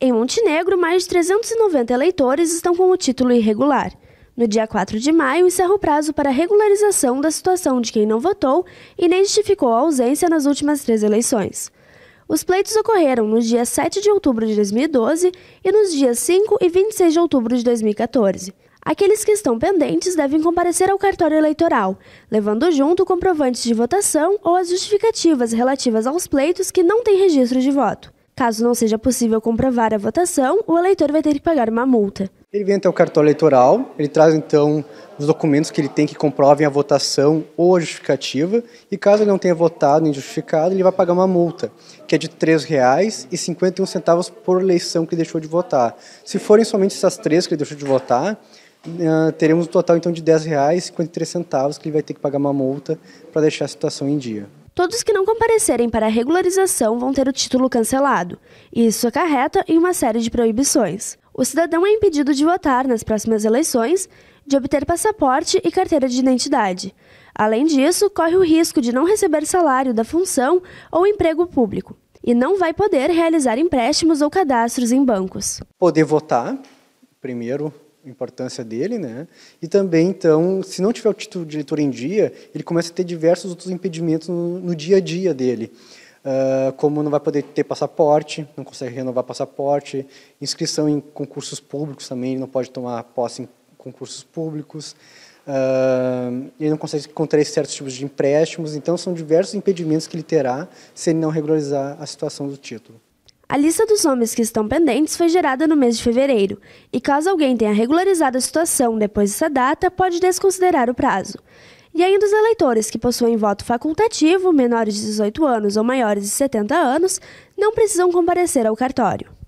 Em Montenegro, mais de 390 eleitores estão com o título irregular. No dia 4 de maio, encerra o prazo para regularização da situação de quem não votou e nem justificou a ausência nas últimas três eleições. Os pleitos ocorreram nos dias 7 de outubro de 2012 e nos dias 5 e 26 de outubro de 2014. Aqueles que estão pendentes devem comparecer ao cartório eleitoral, levando junto comprovantes de votação ou as justificativas relativas aos pleitos que não têm registro de voto. Caso não seja possível comprovar a votação, o eleitor vai ter que pagar uma multa. Ele vem até o cartão eleitoral, ele traz então os documentos que ele tem que comprovem a votação ou a justificativa, e caso ele não tenha votado nem justificado, ele vai pagar uma multa, que é de R$ 3,51 por eleição que deixou de votar. Se forem somente essas três que ele deixou de votar, eh, teremos um total então de R$ 10,53 que ele vai ter que pagar uma multa para deixar a situação em dia. Todos que não comparecerem para a regularização vão ter o título cancelado, e isso acarreta em uma série de proibições. O cidadão é impedido de votar nas próximas eleições, de obter passaporte e carteira de identidade. Além disso, corre o risco de não receber salário da função ou emprego público e não vai poder realizar empréstimos ou cadastros em bancos. Poder votar, primeiro, importância dele, né? E também, então, se não tiver o título de leitor em dia, ele começa a ter diversos outros impedimentos no, no dia a dia dele. Uh, como não vai poder ter passaporte, não consegue renovar passaporte, inscrição em concursos públicos também, não pode tomar posse em concursos públicos, uh, ele não consegue contrair certos tipos de empréstimos, então são diversos impedimentos que ele terá se ele não regularizar a situação do título. A lista dos nomes que estão pendentes foi gerada no mês de fevereiro, e caso alguém tenha regularizado a situação depois dessa data, pode desconsiderar o prazo. E ainda os eleitores que possuem voto facultativo, menores de 18 anos ou maiores de 70 anos, não precisam comparecer ao cartório.